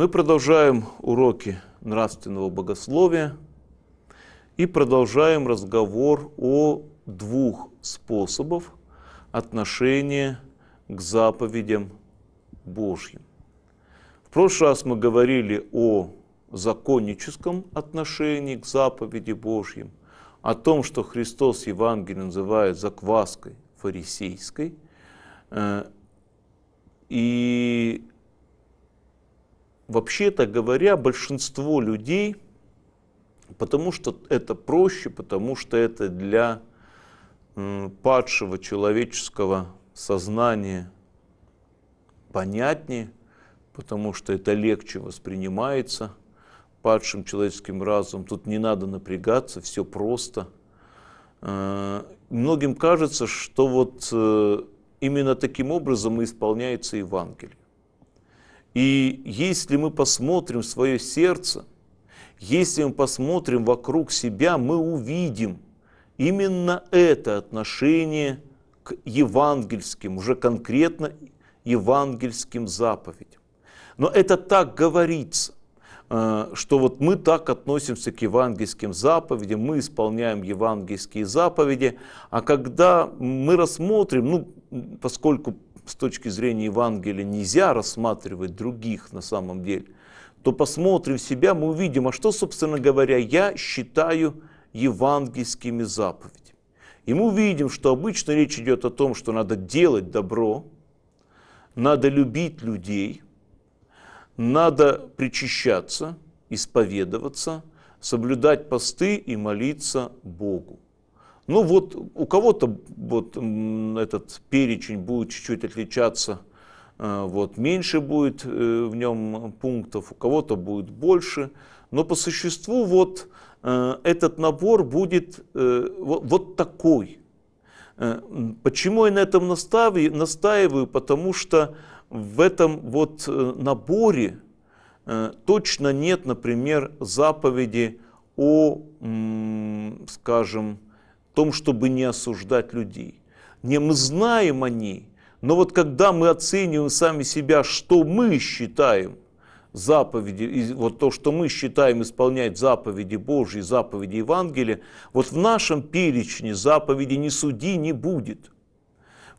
Мы продолжаем уроки нравственного богословия и продолжаем разговор о двух способах отношения к заповедям Божьим. В прошлый раз мы говорили о законническом отношении к заповеди Божьим, о том, что Христос Евангелие называет закваской фарисейской, э, и вообще-то говоря, большинство людей, потому что это проще, потому что это для падшего человеческого сознания понятнее, потому что это легче воспринимается падшим человеческим разумом. Тут не надо напрягаться, все просто. Э, многим кажется, что вот э, именно таким образом и исполняется Евангелие. И если мы посмотрим в свое сердце, если мы посмотрим вокруг себя, мы увидим именно это отношение к евангельским, уже конкретно евангельским заповедям. Но это так говорится э, что вот мы так относимся к евангельским заповедям, мы исполняем евангельские заповеди, а когда мы рассмотрим, ну, поскольку с точки зрения Евангелия нельзя рассматривать других на самом деле, то посмотрим себя, мы увидим, а что, собственно говоря, я считаю евангельскими заповедями. И мы увидим, что обычно речь идет о том, что надо делать добро, надо любить людей, надо причащаться, исповедоваться, соблюдать посты и молиться Богу. Ну вот у кого-то вот этот перечень будет чуть-чуть отличаться, э, вот меньше будет э, в нем пунктов, у кого-то будет больше, но по существу вот э, этот набор будет вот такой. Почему я на этом настаиваю? Потому что в этом вот наборе точно нет, например, заповеди о, скажем, том, чтобы не осуждать людей. Не мы знаем они, но вот когда мы оцениваем сами себя, что мы считаем заповеди, вот то, что мы считаем исполнять заповеди Божьи, заповеди Евангелия, вот в нашем перечне заповеди «не суди» не будет.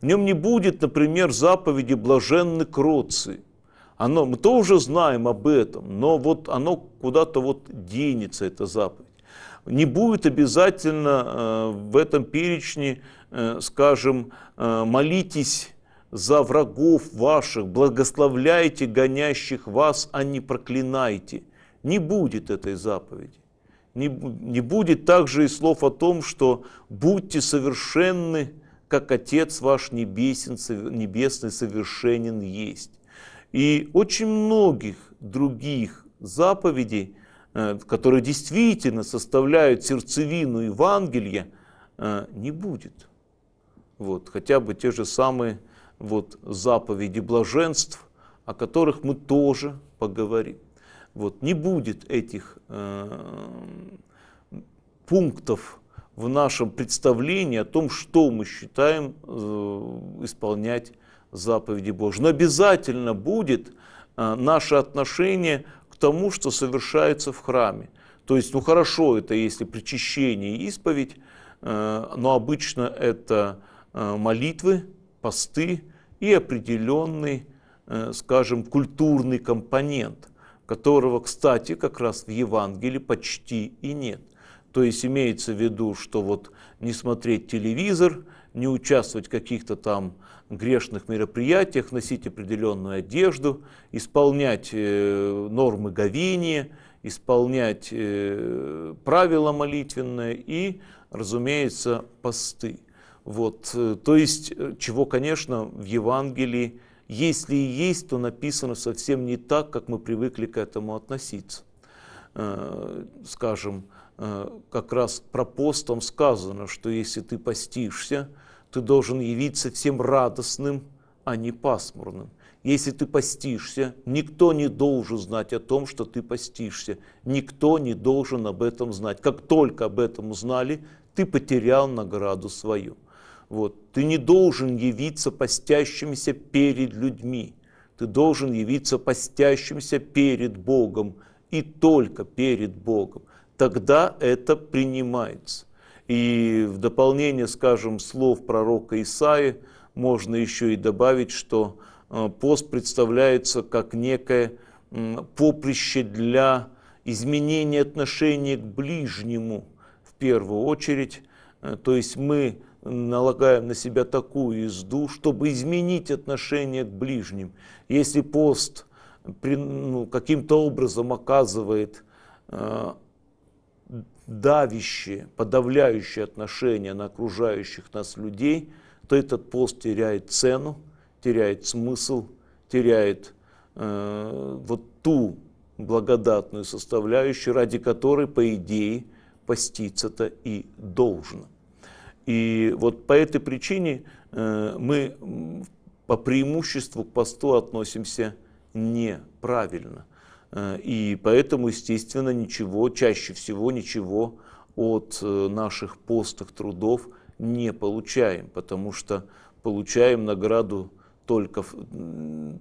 В нем не будет, например, заповеди «блаженны кроцы», оно, мы тоже знаем об этом, но вот оно куда-то вот денется, эта заповедь не будет обязательно э, в этом перечне, э, скажем, э, молитесь за врагов ваших, благословляйте гонящих вас, а не проклинайте. Не будет этой заповеди. Не, не будет также и слов о том, что будьте совершенны, как Отец ваш небесен, небесный совершенен есть. И очень многих других заповедей – Э, которые действительно составляют сердцевину Евангелия, э, не будет. Вот, хотя бы те же самые вот, заповеди блаженств, о которых мы тоже поговорим. Вот, не будет этих э, пунктов в нашем представлении о том, что мы считаем э, исполнять заповеди Божьи. Но обязательно будет э, наше отношение тому, что совершается в храме. То есть, ну хорошо, это если причащение и исповедь, э, но обычно это э, молитвы, посты и определенный, э, скажем, культурный компонент, которого, кстати, как раз в Евангелии почти и нет. То есть имеется в виду, что вот не смотреть телевизор, не участвовать в каких-то там грешных мероприятиях, носить определенную одежду, исполнять э, нормы говения, исполнять э, правила молитвенные и, разумеется, посты. Вот, э, то есть, чего, конечно, в Евангелии, если и есть, то написано совсем не так, как мы привыкли к этому относиться. Скажем, как раз про пост там сказано, что если ты постишься, ты должен явиться всем радостным, а не пасмурным. Если ты постишься, никто не должен знать о том, что ты постишься. Никто не должен об этом знать. Как только об этом узнали, ты потерял награду свою. Вот. Ты не должен явиться постящимся перед людьми. Ты должен явиться постящимся перед Богом и только перед Богом. Тогда это принимается. И в дополнение, скажем, слов пророка Исаи можно еще и добавить, что э, пост представляется как некое поприще для изменения отношения к ближнему в первую очередь. Э, то есть мы налагаем на себя такую езду, чтобы изменить отношение к ближним. Если пост ну, каким-то образом оказывает э, давящее, подавляющее отношение на окружающих нас людей, то этот пост теряет цену, теряет смысл, теряет э, вот ту благодатную составляющую, ради которой, по идее, поститься-то и должно. И вот по этой причине э, мы по преимуществу к посту относимся неправильно. Э, и поэтому, естественно, ничего, чаще всего ничего от э, наших постных трудов не получаем, потому что получаем награду только,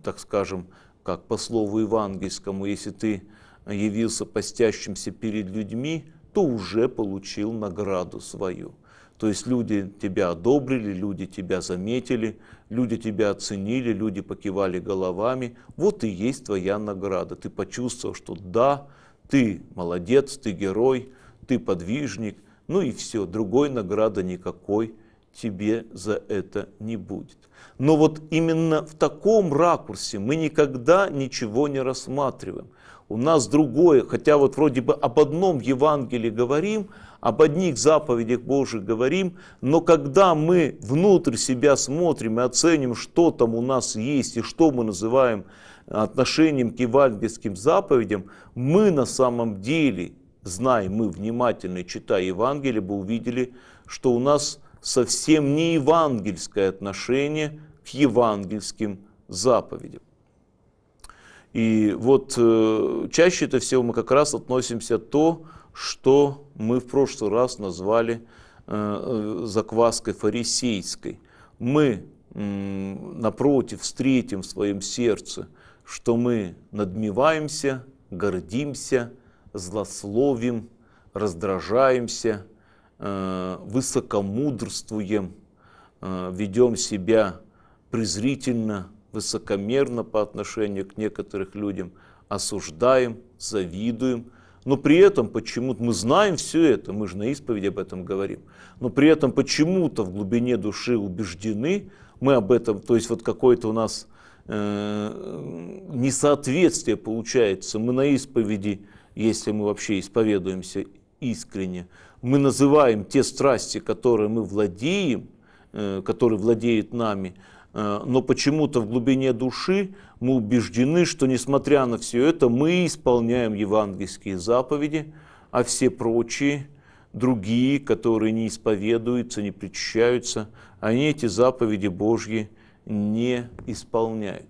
так скажем, как по слову евангельскому, если ты явился постящимся перед людьми, то уже получил награду свою. То есть люди тебя одобрили, люди тебя заметили, люди тебя оценили, люди покивали головами. Вот и есть твоя награда. Ты почувствовал, что да, ты молодец, ты герой, ты подвижник. Ну и все, другой награды никакой тебе за это не будет. Но вот именно в таком ракурсе мы никогда ничего не рассматриваем. У нас другое, хотя вот вроде бы об одном Евангелии говорим, об одних заповедях Божьих говорим, но когда мы внутрь себя смотрим и оценим, что там у нас есть и что мы называем э, отношением к евангельским заповедям, мы на самом деле, зная мы внимательно, читая Евангелие, бы увидели, что у нас совсем не евангельское отношение к евангельским заповедям. И вот э, чаще это все мы как раз относимся то, что мы в прошлый раз назвали э, э, закваской фарисейской. Мы, напротив, встретим в своем сердце, что мы надмеваемся, гордимся, злословим, раздражаемся, э, высокомудрствуем, ведем себя презрительно, высокомерно по отношению к некоторых людям, осуждаем, завидуем – но при этом почему-то мы знаем все это, мы же на исповеди об этом говорим, но при этом почему-то в глубине души убеждены, мы об этом, то есть вот какое-то у нас э, несоответствие получается, мы на исповеди, если мы вообще исповедуемся искренне, мы называем те страсти, которые мы владеем, э, которые владеют нами, Э, но почему-то в глубине души мы убеждены, что несмотря на все это, мы исполняем евангельские заповеди, а все прочие, другие, которые не исповедуются, не причащаются, они эти заповеди Божьи не исполняют.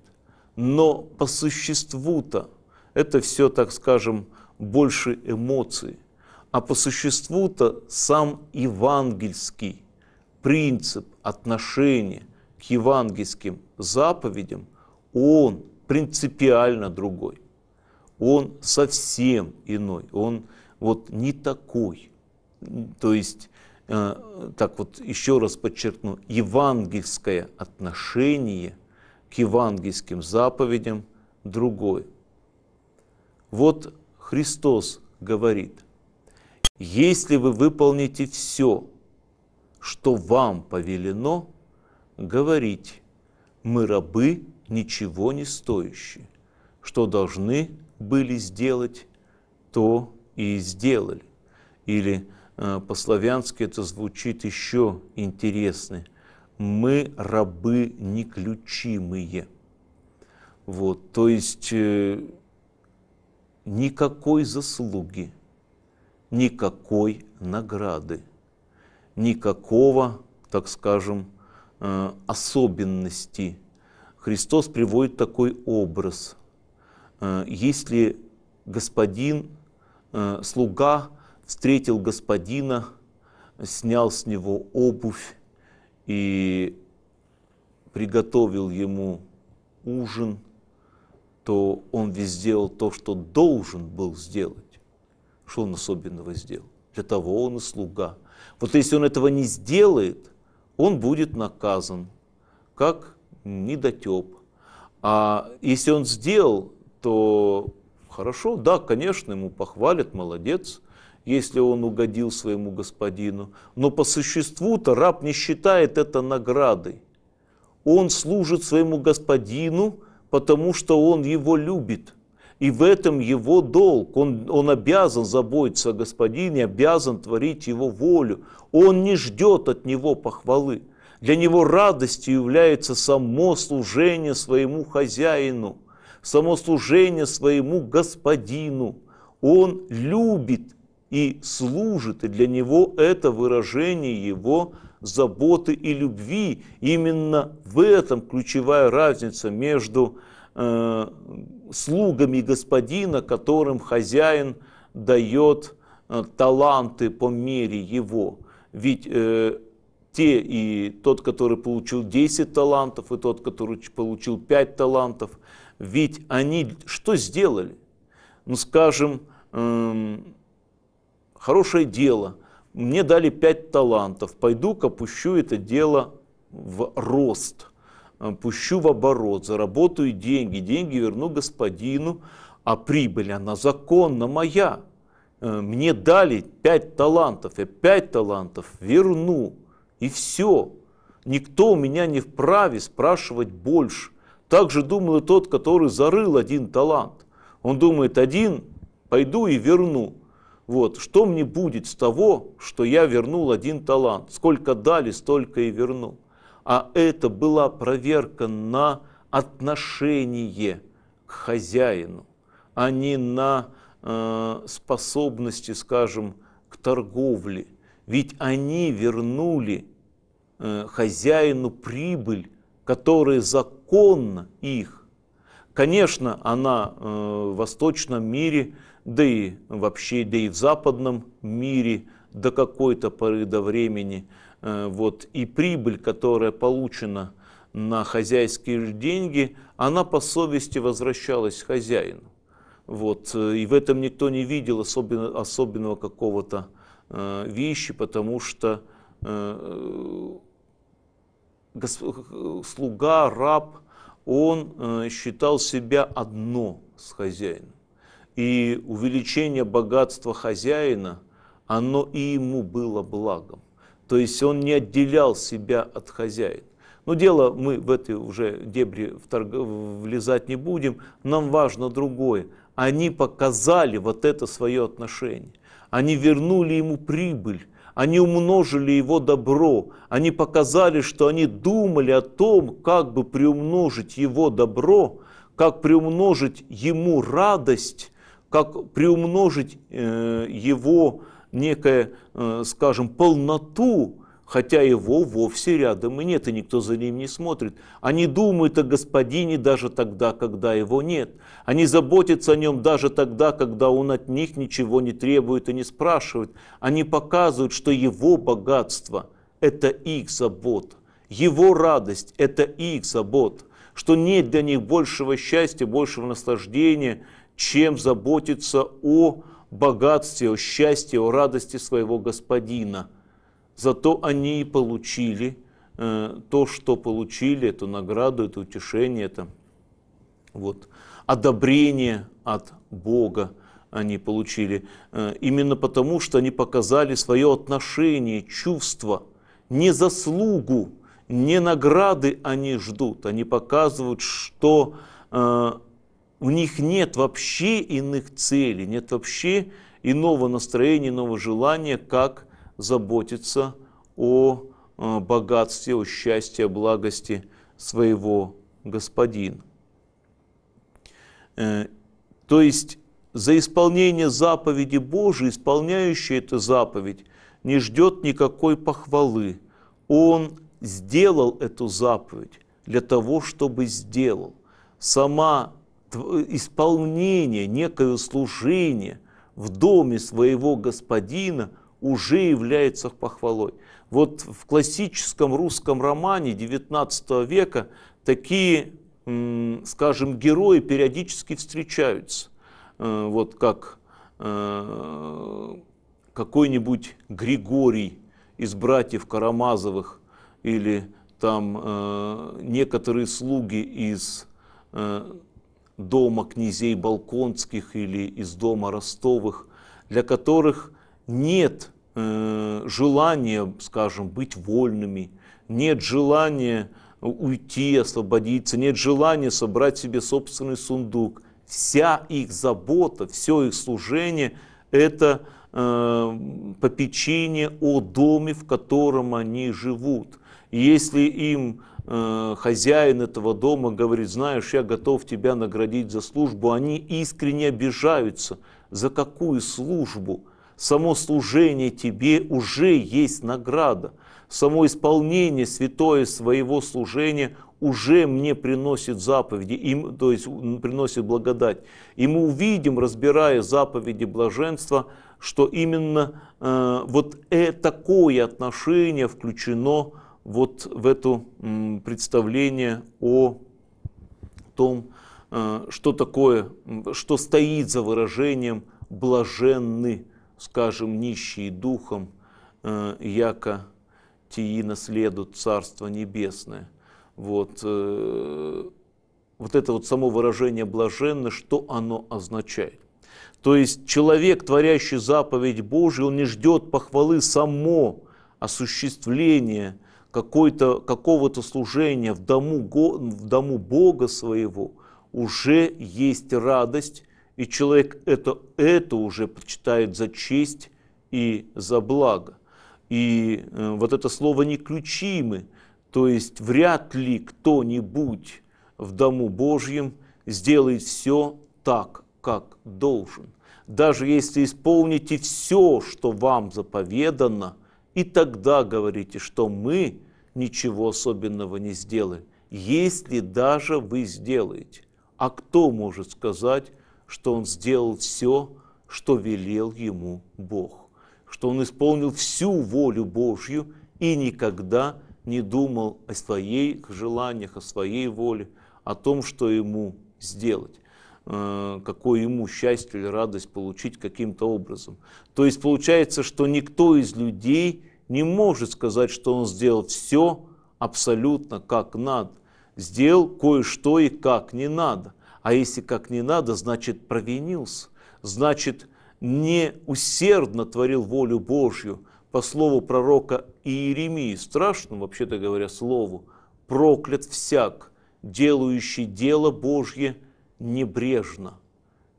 Но по существу-то это все, так скажем, больше эмоций. А по существу-то сам евангельский принцип отношения к евангельским заповедям, он принципиально другой. Он совсем иной, он вот не такой. То есть, э, так вот еще раз подчеркну, евангельское отношение к евангельским заповедям другое. Вот Христос говорит, если вы выполните все, что вам повелено – говорить, мы рабы ничего не стоящие, что должны были сделать, то и сделали. Или э, по-славянски это звучит еще интересно. Мы рабы не ключимые. Вот, то есть э, никакой заслуги, никакой награды, никакого, так скажем, Э, особенности, Христос приводит такой образ. Э, если господин, э, слуга встретил господина, снял с него обувь и приготовил ему ужин, то он весь сделал то, что должен был сделать. Что он особенного сделал? Для того он и слуга. Вот если он этого не сделает – он будет наказан, как недотеп. А если он сделал, то хорошо, да, конечно, ему похвалят, молодец, если он угодил своему господину. Но по существу-то раб не считает это наградой. Он служит своему господину, потому что он его любит – и в этом его долг. Он, он обязан заботиться о господине, обязан творить его волю. Он не ждет от него похвалы. Для него радостью является само служение своему хозяину, само служение своему господину. Он любит и служит, и для него это выражение его заботы и любви. Именно в этом ключевая разница между э, слугами господина, которым хозяин дает э, таланты по мере его. Ведь э, те и тот, который получил 10 талантов, и тот, который получил 5 талантов, ведь они что сделали? Ну, скажем, э, хорошее дело, мне дали 5 талантов, пойду-ка пущу это дело в рост – «Э, пущу в оборот, заработаю деньги, деньги верну господину, а прибыль, она законно моя. Э, мне дали пять талантов, я пять талантов верну, и все. Никто у меня не вправе спрашивать больше. Так же думал и тот, который зарыл один талант. Он думает, один пойду и верну. Вот, что мне будет с того, что я вернул один талант? Сколько дали, столько и верну а это была проверка на отношение к хозяину, а не на э, способности, скажем, к торговле. Ведь они вернули э, хозяину прибыль, которая законна их. Конечно, она э, в восточном мире, да и вообще, да и в западном мире до какой-то поры до времени – Э, вот, и прибыль, которая получена на хозяйские деньги, она по совести возвращалась хозяину. Вот, э, и в этом никто не видел особенно, особенного какого-то э, вещи, потому что э, э, слуга, раб, он э, считал себя одно с хозяином. И увеличение богатства хозяина, оно и ему было благом. То есть он не отделял себя от хозяина. Но дело мы в этой уже дебри вторг... влезать не будем, нам важно другое. Они показали вот это свое отношение. Они вернули ему прибыль, они умножили его добро, они показали, что они думали о том, как бы приумножить его добро, как приумножить ему радость, как приумножить э, его радость некое, э, скажем, полноту, хотя его вовсе рядом и нет, и никто за ним не смотрит. Они думают о господине даже тогда, когда его нет. Они заботятся о нем даже тогда, когда он от них ничего не требует и не спрашивает. Они показывают, что его богатство – это их забота, его радость – это их забота, что нет для них большего счастья, большего наслаждения, чем заботиться о богатстве, о счастье, о радости своего господина. Зато они и получили э, то, что получили, эту награду, это утешение, это вот, одобрение от Бога они получили. Э, именно потому, что они показали свое отношение, чувство, не заслугу, не награды они ждут. Они показывают, что э, у них нет вообще иных целей, нет вообще иного настроения, иного желания, как заботиться о э, богатстве, о счастье, о благости своего господина. Э, то есть за исполнение заповеди Божией, исполняющий эту заповедь, не ждет никакой похвалы. Он сделал эту заповедь для того, чтобы сделал. Сама исполнение, некое служение в доме своего господина уже является похвалой. Вот в классическом русском романе XIX века такие, скажем, герои периодически встречаются. Э, вот как э, какой-нибудь Григорий из братьев Карамазовых или там э, некоторые слуги из дома князей Балконских или из дома Ростовых, для которых нет э, желания, скажем, быть вольными, нет желания уйти, освободиться, нет желания собрать себе собственный сундук. Вся их забота, все их служение – это э, попечение о доме, в котором они живут. И если им Э, хозяин этого дома говорит, знаешь, я готов тебя наградить за службу, они искренне обижаются. За какую службу? Само служение тебе уже есть награда. Само исполнение святое своего служения уже мне приносит заповеди, им, то есть приносит благодать. И мы увидим, разбирая заповеди блаженства, что именно э, вот э, такое отношение включено вот в это представление о том, э, что такое, что стоит за выражением «блаженны, скажем, нищие духом, э, яко тии наследуют Царство Небесное». Вот, э, вот это вот само выражение "блаженны", что оно означает? То есть человек, творящий заповедь Божию, он не ждет похвалы само осуществление – какой-то, какого-то служения в дому, в дому Бога своего, уже есть радость, и человек это, это уже почитает за честь и за благо. И э, вот это слово «неключимы», то есть вряд ли кто-нибудь в Дому Божьем сделает все так, как должен. Даже если исполните все, что вам заповедано, и тогда говорите, что мы ничего особенного не сделали, если даже вы сделаете. А кто может сказать, что он сделал все, что велел ему Бог, что он исполнил всю волю Божью и никогда не думал о своих желаниях, о своей воле, о том, что ему сделать. Э, какое ему счастье или радость получить каким-то образом. То есть получается, что никто из людей не может сказать, что он сделал все абсолютно как надо. Сделал кое-что и как не надо. А если как не надо, значит провинился. Значит, не усердно творил волю Божью. По слову пророка Иеремии, страшному, вообще-то говоря, слову, проклят всяк, делающий дело Божье – небрежно,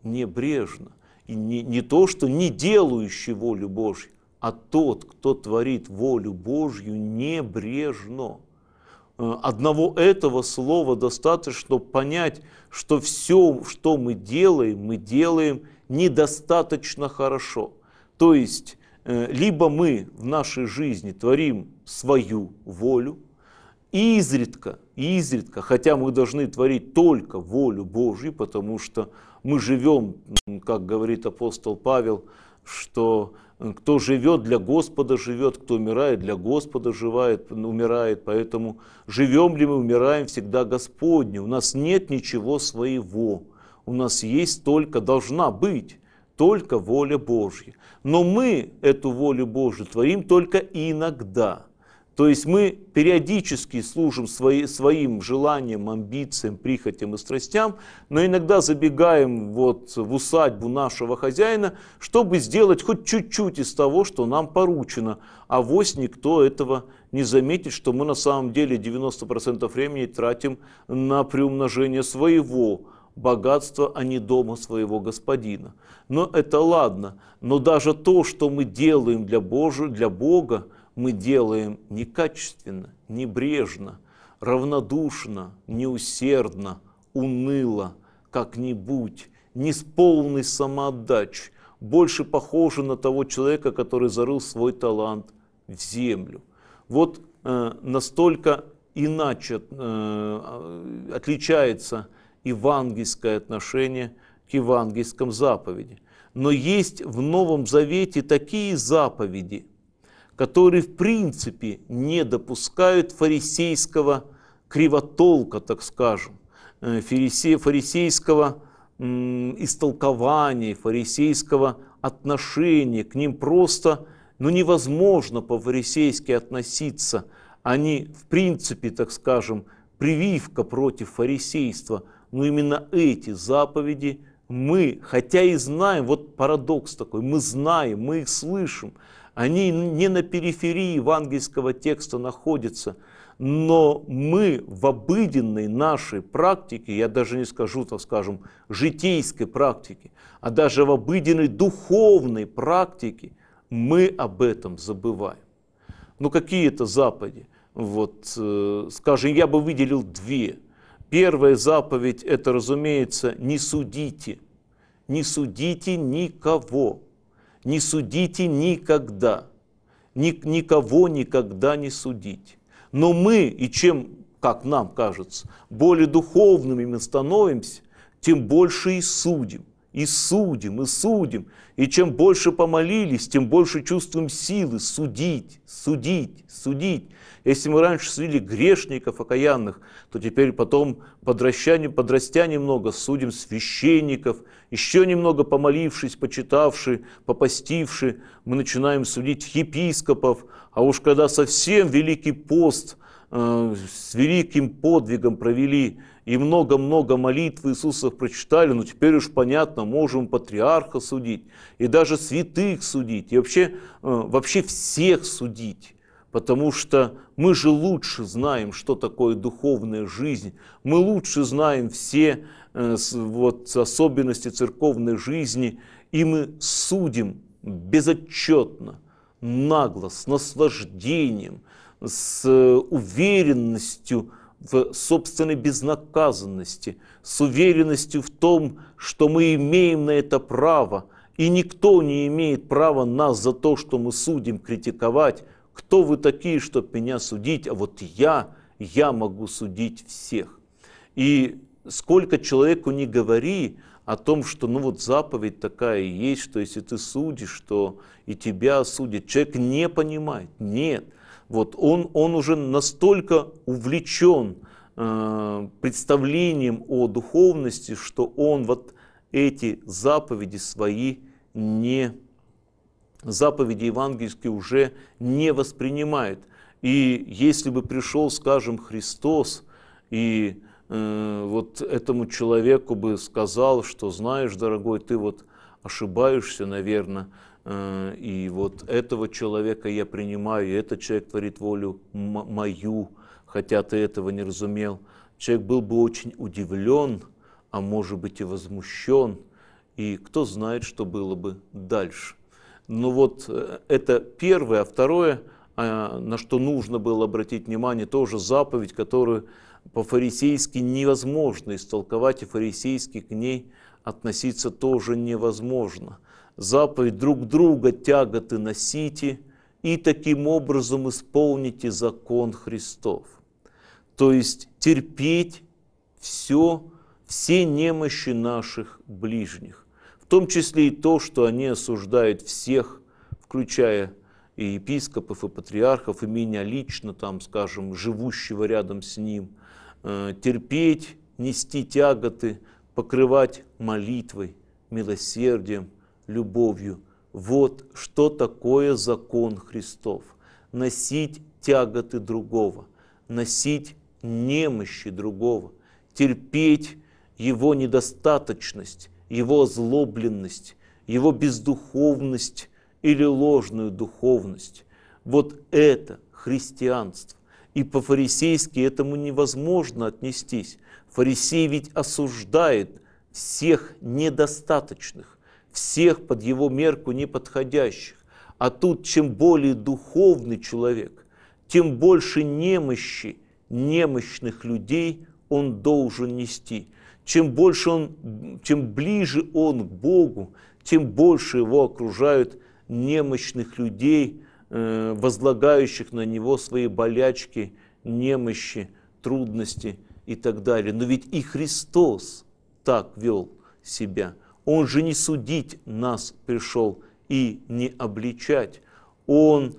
небрежно. И не, не то, что не делающий волю Божью, а тот, кто творит волю Божью, небрежно. Э, одного этого слова достаточно, чтобы понять, что все, что мы делаем, мы делаем недостаточно хорошо. То есть, э, либо мы в нашей жизни творим свою волю, и изредка и изредка, хотя мы должны творить только волю Божью, потому что мы живем, как говорит апостол Павел, что кто живет для Господа живет, кто умирает для Господа живает, умирает. Поэтому живем ли мы, умираем всегда Господне. У нас нет ничего своего. У нас есть только, должна быть только воля Божья. Но мы эту волю Божью творим только иногда – то есть мы периодически служим свои, своим желаниям, амбициям, прихотям и страстям, но иногда забегаем вот в усадьбу нашего хозяина, чтобы сделать хоть чуть-чуть из того, что нам поручено. А вось никто этого не заметит, что мы на самом деле 90% времени тратим на приумножение своего богатства, а не дома своего господина. Но это ладно, но даже то, что мы делаем для, Божия, для Бога, мы делаем некачественно, небрежно, равнодушно, неусердно, уныло, как-нибудь, не с полной самоотдачей, больше похоже на того человека, который зарыл свой талант в землю. Вот э, настолько иначе э, отличается евангельское отношение к евангельском заповеди. Но есть в Новом Завете такие заповеди – которые в принципе не допускают фарисейского кривотолка, так скажем, э, фарисе, фарисейского истолкования, фарисейского отношения. К ним просто ну, невозможно по-фарисейски относиться. Они, в принципе, так скажем, прививка против фарисейства. Но именно эти заповеди – мы, хотя и знаем, вот парадокс такой, мы знаем, мы их слышим, они не на периферии евангельского текста находятся, но мы в обыденной нашей практике, я даже не скажу, так скажем, житейской практике, а даже в обыденной духовной практике мы об этом забываем. Ну какие это запади? Вот, э, скажем, я бы выделил две – Первая заповедь – это, разумеется, не судите. Не судите никого. Не судите никогда. ник Никого никогда не судить. Но мы, и чем, как нам кажется, более духовными мы становимся, тем больше и судим. И судим, и судим. И чем больше помолились, тем больше чувствуем силы судить, судить, судить. Если мы раньше судили грешников окаянных, то теперь потом, подрастя, подрастя немного, судим священников, еще немного помолившись, почитавши, попостивши, мы начинаем судить епископов, а уж когда совсем Великий пост э, с великим подвигом провели – и много-много молитв Иисуса прочитали, но теперь уж понятно, можем патриарха судить, и даже святых судить, и вообще, э, вообще всех судить. Потому что мы же лучше знаем, что такое духовная жизнь, мы лучше знаем все э, вот, особенности церковной жизни, и мы судим безотчетно, нагло, с наслаждением, с э, уверенностью – в собственной безнаказанности, с уверенностью в том, что мы имеем на это право, и никто не имеет права нас за то, что мы судим, критиковать. Кто вы такие, чтобы меня судить? А вот я, я могу судить всех. И сколько человеку не говори о том, что ну вот заповедь такая есть, что если ты судишь, то и тебя судят. Человек не понимает. Нет – вот он, он уже настолько увлечен э, представлением о духовности, что он вот эти заповеди свои не заповеди евангельские уже не воспринимает. И если бы пришел, скажем, Христос и э, вот этому человеку бы сказал, что знаешь, дорогой, ты вот ошибаешься, наверное, Э, и вот этого человека я принимаю, и этот человек творит волю мою, хотя ты этого не разумел. Человек был бы очень удивлен, а может быть и возмущен, и кто знает, что было бы дальше. Ну вот э, это первое, а второе, а, на что нужно было обратить внимание, тоже заповедь, которую по-фарисейски невозможно истолковать, и фарисейски к ней относиться тоже невозможно – заповедь друг друга тяготы носите, и таким образом исполните закон Христов. То есть терпеть все, все немощи наших ближних, в том числе и то, что они осуждают всех, включая и епископов, и патриархов, и меня лично, там, скажем, живущего рядом с ним, э, терпеть, нести тяготы, покрывать молитвой, милосердием – любовью. Вот что такое закон Христов. Носить тяготы другого, носить немощи другого, терпеть его недостаточность, его озлобленность, его бездуховность или ложную духовность. Вот это христианство. И по-фарисейски этому невозможно отнестись. Фарисей ведь осуждает всех недостаточных, всех под его мерку неподходящих. А тут чем более духовный человек, тем больше немощи, немощных людей он должен нести. Чем больше он, чем ближе он к Богу, тем больше его окружают немощных людей, э, возлагающих на него свои болячки, немощи, трудности и так далее. Но ведь и Христос так вел себя – он же не судить нас пришел и не обличать. Он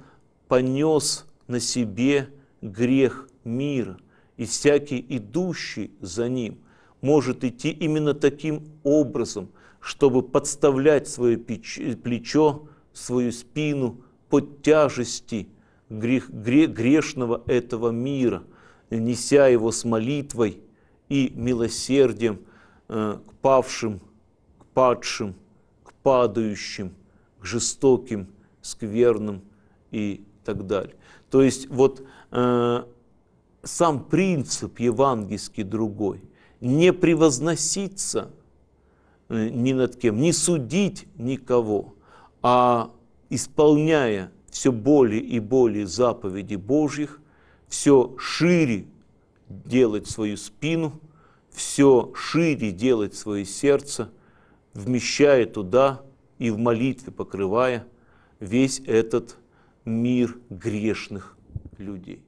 понес на себе грех мира, и всякий идущий за ним может идти именно таким образом, чтобы подставлять свое плечо, свою спину под тяжести грех, грех, грешного этого мира, неся его с молитвой и милосердием э, к павшим падшим, к падающим, к жестоким, скверным и так далее. То есть вот э, сам принцип евангельский другой. Не превозноситься э, ни над кем, не судить никого, а исполняя все более и более заповеди Божьих, все шире делать свою спину, все шире делать свое сердце – вмещая туда и в молитве покрывая весь этот мир грешных людей.